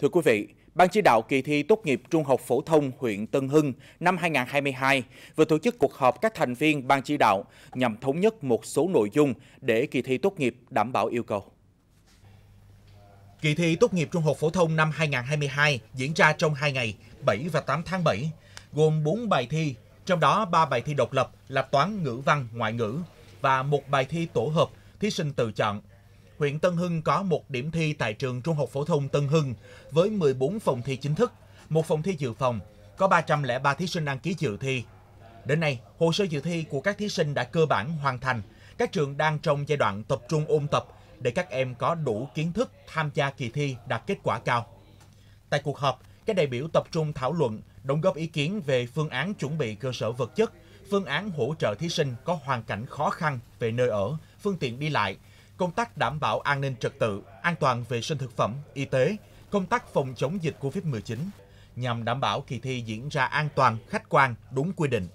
Thưa quý vị, Ban chỉ đạo kỳ thi tốt nghiệp trung học phổ thông huyện Tân Hưng năm 2022 vừa tổ chức cuộc họp các thành viên ban chỉ đạo nhằm thống nhất một số nội dung để kỳ thi tốt nghiệp đảm bảo yêu cầu. Kỳ thi tốt nghiệp trung học phổ thông năm 2022 diễn ra trong 2 ngày, 7 và 8 tháng 7, gồm 4 bài thi, trong đó 3 bài thi độc lập là toán, ngữ văn, ngoại ngữ và một bài thi tổ hợp thí sinh tự chọn huyện Tân Hưng có một điểm thi tại trường Trung học phổ thông Tân Hưng với 14 phòng thi chính thức, một phòng thi dự phòng, có 303 thí sinh đăng ký dự thi. Đến nay, hồ sơ dự thi của các thí sinh đã cơ bản hoàn thành. Các trường đang trong giai đoạn tập trung ôn tập để các em có đủ kiến thức tham gia kỳ thi đạt kết quả cao. Tại cuộc họp, các đại biểu tập trung thảo luận, đóng góp ý kiến về phương án chuẩn bị cơ sở vật chất, phương án hỗ trợ thí sinh có hoàn cảnh khó khăn về nơi ở, phương tiện đi lại, công tác đảm bảo an ninh trật tự, an toàn vệ sinh thực phẩm, y tế, công tác phòng chống dịch COVID-19 nhằm đảm bảo kỳ thi diễn ra an toàn, khách quan, đúng quy định.